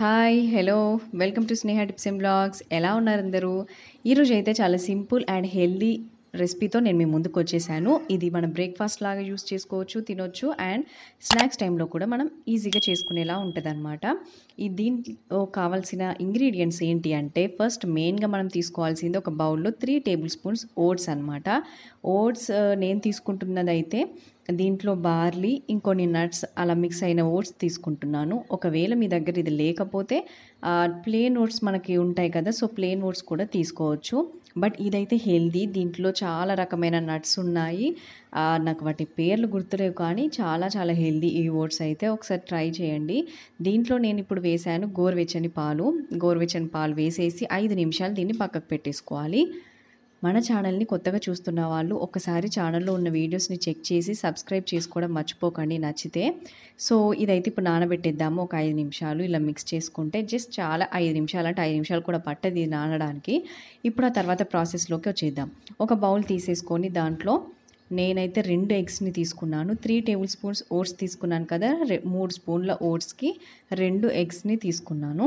hi hello welcome to Sneha tips and blogs ఎలా ఉన్నారు అందరూ ఈరోజు అయితే చాలా సింపుల్ అండ్ హెల్దీ రెసిపీతో నేను మీ ముందుకు వచ్చేసాను ఇది మనం బ్రేక్ఫాస్ట్ లాగా యూస్ చేసుకోవచ్చు తినొచ్చు అండ్ స్నాక్స్ టైంలో కూడా మనం ఈజీగా చేసుకునేలా ఉంటుంది అనమాట ఈ దీంట్లో కావాల్సిన ఇంగ్రీడియంట్స్ ఏంటి అంటే ఫస్ట్ మెయిన్గా మనం తీసుకోవాల్సింది ఒక బౌల్లో త్రీ టేబుల్ స్పూన్స్ ఓట్స్ అనమాట ఓట్స్ నేను తీసుకుంటున్నదైతే దీంట్లో బార్లీ ఇంకొన్ని నట్స్ అలా మిక్స్ అయిన ఓట్స్ తీసుకుంటున్నాను ఒకవేళ మీ దగ్గర ఇది లేకపోతే ప్లేన్ ఓట్స్ మనకి ఉంటాయి కదా సో ప్లేన్ ఓట్స్ కూడా తీసుకోవచ్చు బట్ ఇదైతే హెల్దీ దీంట్లో చాలా రకమైన నట్స్ ఉన్నాయి నాకు వాటి పేర్లు గుర్తులేవు కానీ చాలా చాలా హెల్దీ ఈ ఓట్స్ అయితే ఒకసారి ట్రై చేయండి దీంట్లో నేను ఇప్పుడు వేశాను గోరువెచ్చని పాలు గోరువెచ్చని పాలు వేసేసి ఐదు నిమిషాలు దీన్ని పక్కకు పెట్టేసుకోవాలి మన ఛానల్ని కొత్తగా చూస్తున్న వాళ్ళు ఒకసారి ఛానల్లో ఉన్న వీడియోస్ని చెక్ చేసి సబ్స్క్రైబ్ చేసుకోవడం మర్చిపోకండి నచ్చితే సో ఇదైతే ఇప్పుడు నానబెట్టేద్దాము ఒక ఐదు నిమిషాలు ఇలా మిక్స్ చేసుకుంటే జస్ట్ చాలా ఐదు నిమిషాలు అంటే ఐదు నిమిషాలు కూడా పట్టదు ఇది నానడానికి ఇప్పుడు ఆ తర్వాత ప్రాసెస్లోకి వచ్చేద్దాం ఒక బౌల్ తీసేసుకొని దాంట్లో నేనైతే రెండు ఎగ్స్ని తీసుకున్నాను త్రీ టేబుల్ స్పూన్స్ ఓట్స్ తీసుకున్నాను కదా మూడు స్పూన్ల ఓట్స్కి రెండు ఎగ్స్ని తీసుకున్నాను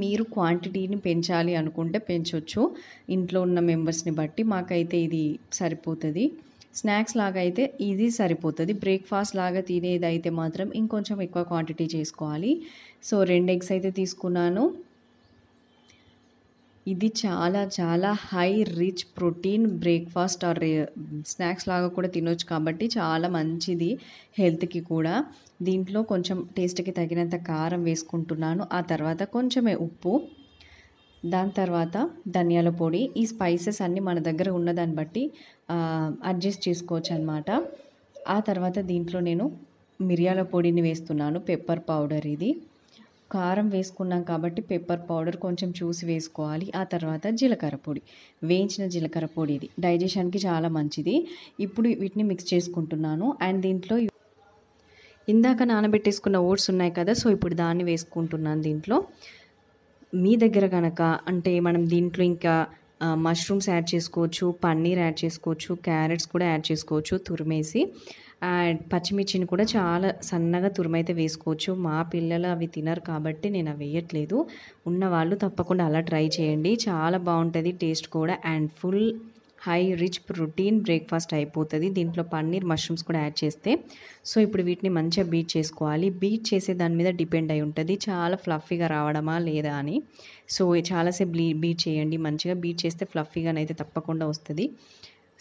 మీరు క్వాంటిటీని పెంచాలి అనుకుంటే పెంచవచ్చు ఇంట్లో ఉన్న మెంబర్స్ని బట్టి మాకైతే ఇది సరిపోతుంది స్నాక్స్ లాగా అయితే ఇది సరిపోతుంది బ్రేక్ఫాస్ట్ లాగా తినేది అయితే మాత్రం ఇంకొంచెం ఎక్కువ క్వాంటిటీ చేసుకోవాలి సో రెండు ఎగ్స్ అయితే తీసుకున్నాను ఇది చాలా చాలా high rich protein breakfast or snacks లాగా కూడా తినొచ్చు కాబట్టి చాలా మంచిది హెల్త్కి కూడా దీంట్లో కొంచెం టేస్ట్కి తగినంత కారం వేసుకుంటున్నాను ఆ తర్వాత కొంచెమే ఉప్పు దాని తర్వాత ధనియాల పొడి ఈ స్పైసెస్ అన్నీ మన దగ్గర ఉన్న దాన్ని బట్టి అడ్జస్ట్ చేసుకోవచ్చు అనమాట ఆ తర్వాత దీంట్లో నేను మిరియాల పొడిని వేస్తున్నాను పెప్పర్ పౌడర్ ఇది కారం వేసుకున్నాం కాబట్టి పెప్పర్ పౌడర్ కొంచెం చూసి వేసుకోవాలి ఆ తర్వాత జీలకర్ర పొడి వేయించిన జీలకర్ర పొడి ఇది డైజెషన్కి చాలా మంచిది ఇప్పుడు వీటిని మిక్స్ చేసుకుంటున్నాను అండ్ దీంట్లో ఇందాక నానబెట్టేసుకున్న ఓట్స్ ఉన్నాయి కదా సో ఇప్పుడు దాన్ని వేసుకుంటున్నాను దీంట్లో మీ దగ్గర కనుక అంటే మనం దీంట్లో ఇంకా మష్రూమ్స్ యాడ్ చేసుకోవచ్చు పన్నీర్ యాడ్ చేసుకోవచ్చు క్యారెట్స్ కూడా యాడ్ చేసుకోవచ్చు తురిమేసి అండ్ పచ్చిమిర్చిని కూడా చాలా సన్నగా తురిమైతే వేసుకోవచ్చు మా పిల్లలు అవి తినరు కాబట్టి నేను అవి వేయట్లేదు ఉన్నవాళ్ళు తప్పకుండా అలా ట్రై చేయండి చాలా బాగుంటుంది టేస్ట్ కూడా and full high rich protein breakfast అయిపోతుంది దీంట్లో పన్నీర్ మష్రూమ్స్ కూడా యాడ్ చేస్తే సో ఇప్పుడు వీటిని మంచిగా బీట్ చేసుకోవాలి బీట్ చేసే దాని మీద డిపెండ్ అయి ఉంటుంది చాలా ఫ్లఫీగా రావడమా లేదా అని సో చాలాసేపు బ్లీ బీట్ చేయండి మంచిగా బీట్ చేస్తే ఫ్లఫీగానైతే తప్పకుండా వస్తుంది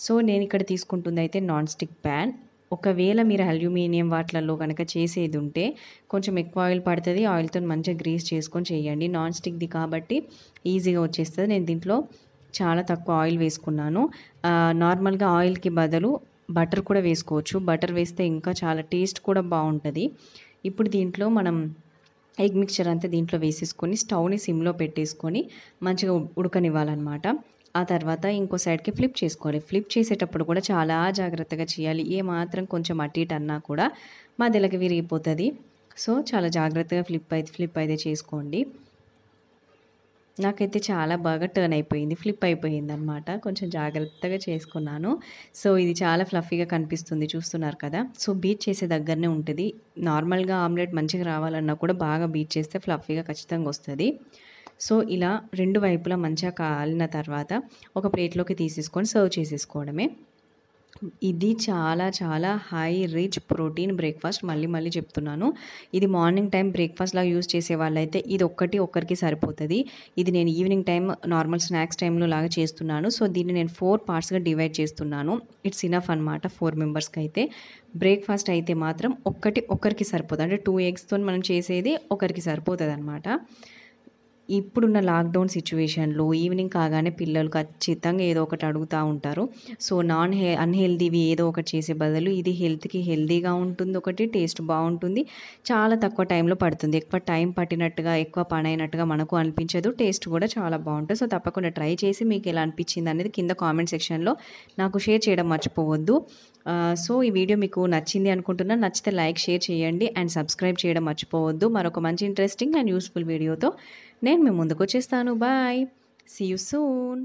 సో నేను ఇక్కడ తీసుకుంటుంది అయితే నాన్ స్టిక్ ప్యాన్ ఒకవేళ మీరు అల్యూమినియం వాట్లలో కనుక చేసేది ఉంటే కొంచెం ఎక్కువ ఆయిల్ పడుతుంది ఆయిల్తో మంచిగా గ్రీస్ చేసుకొని చేయండి నాన్ స్టిక్ది కాబట్టి ఈజీగా వచ్చేస్తుంది నేను దీంట్లో చాలా తక్కువ ఆయిల్ వేసుకున్నాను నార్మల్గా ఆయిల్కి బదులు బటర్ కూడా వేసుకోవచ్చు బటర్ వేస్తే ఇంకా చాలా టేస్ట్ కూడా బాగుంటుంది ఇప్పుడు దీంట్లో మనం ఎగ్ మిక్చర్ అంతా దీంట్లో వేసేసుకొని స్టవ్ని సిమ్లో పెట్టేసుకొని మంచిగా ఉడకనివ్వాలన్నమాట ఆ తర్వాత ఇంకో సైడ్కి ఫ్లిప్ చేసుకోవాలి ఫ్లిప్ చేసేటప్పుడు కూడా చాలా జాగ్రత్తగా చేయాలి ఏ మాత్రం కొంచెం అటు ఇటు అన్నా కూడా మధ్యలోకి విరిగిపోతుంది సో చాలా జాగ్రత్తగా ఫ్లిప్ అయితే ఫ్లిప్ అయితే చేసుకోండి నాకైతే చాలా బాగా టర్న్ అయిపోయింది ఫ్లిప్ అయిపోయింది అనమాట కొంచెం జాగ్రత్తగా చేసుకున్నాను సో ఇది చాలా ఫ్లఫీగా కనిపిస్తుంది చూస్తున్నారు కదా సో బీట్ చేసే దగ్గరనే ఉంటుంది నార్మల్గా ఆమ్లెట్ మంచిగా రావాలన్నా కూడా బాగా బీట్ చేస్తే ఫ్లఫీగా ఖచ్చితంగా వస్తుంది సో ఇలా రెండు వైపులా మంచిగా కాలిన తర్వాత ఒక ప్లేట్లోకి తీసేసుకొని సర్వ్ చేసేసుకోవడమే ఇది చాలా చాలా హై రిచ్ ప్రోటీన్ బ్రేక్ఫాస్ట్ మళ్ళీ మళ్ళీ చెప్తున్నాను ఇది మార్నింగ్ టైం బ్రేక్ఫాస్ట్లా యూస్ చేసే వాళ్ళైతే ఇది ఒక్కటి ఒక్కరికి సరిపోతుంది ఇది నేను ఈవినింగ్ టైం నార్మల్ స్నాక్స్ టైంలో లాగా చేస్తున్నాను సో దీన్ని నేను ఫోర్ పార్ట్స్గా డివైడ్ చేస్తున్నాను ఇట్స్ ఇనఫ్ అనమాట ఫోర్ మెంబర్స్కి అయితే బ్రేక్ఫాస్ట్ అయితే మాత్రం ఒక్కటి ఒకరికి సరిపోతుంది అంటే టూ ఎగ్స్తో మనం చేసేది ఒకరికి సరిపోతుంది అనమాట ఇప్పుడున్న లాక్డౌన్ సిచ్యువేషన్లో ఈవినింగ్ కాగానే పిల్లలు ఖచ్చితంగా ఏదో ఒకటి అడుగుతూ ఉంటారు సో నాన్ హె అన్హెల్దీవి ఏదో ఒకటి చేసే బదులు ఇది హెల్త్కి హెల్దీగా ఉంటుంది ఒకటి టేస్ట్ బాగుంటుంది చాలా తక్కువ టైంలో పడుతుంది ఎక్కువ టైం పట్టినట్టుగా ఎక్కువ పని అయినట్టుగా మనకు అనిపించదు టేస్ట్ కూడా చాలా బాగుంటుంది సో తప్పకుండా ట్రై చేసి మీకు ఎలా అనిపించింది అనేది కింద కామెంట్ సెక్షన్లో నాకు షేర్ చేయడం మర్చిపోవద్దు సో ఈ వీడియో మీకు నచ్చింది అనుకుంటున్నా నచ్చితే లైక్ షేర్ చేయండి అండ్ సబ్స్క్రైబ్ చేయడం మర్చిపోవద్దు మరొక మంచి ఇంట్రెస్టింగ్ అండ్ యూస్ఫుల్ వీడియోతో నేను మీ ముందుకు వచ్చేస్తాను బాయ్ సీ యూ సూన్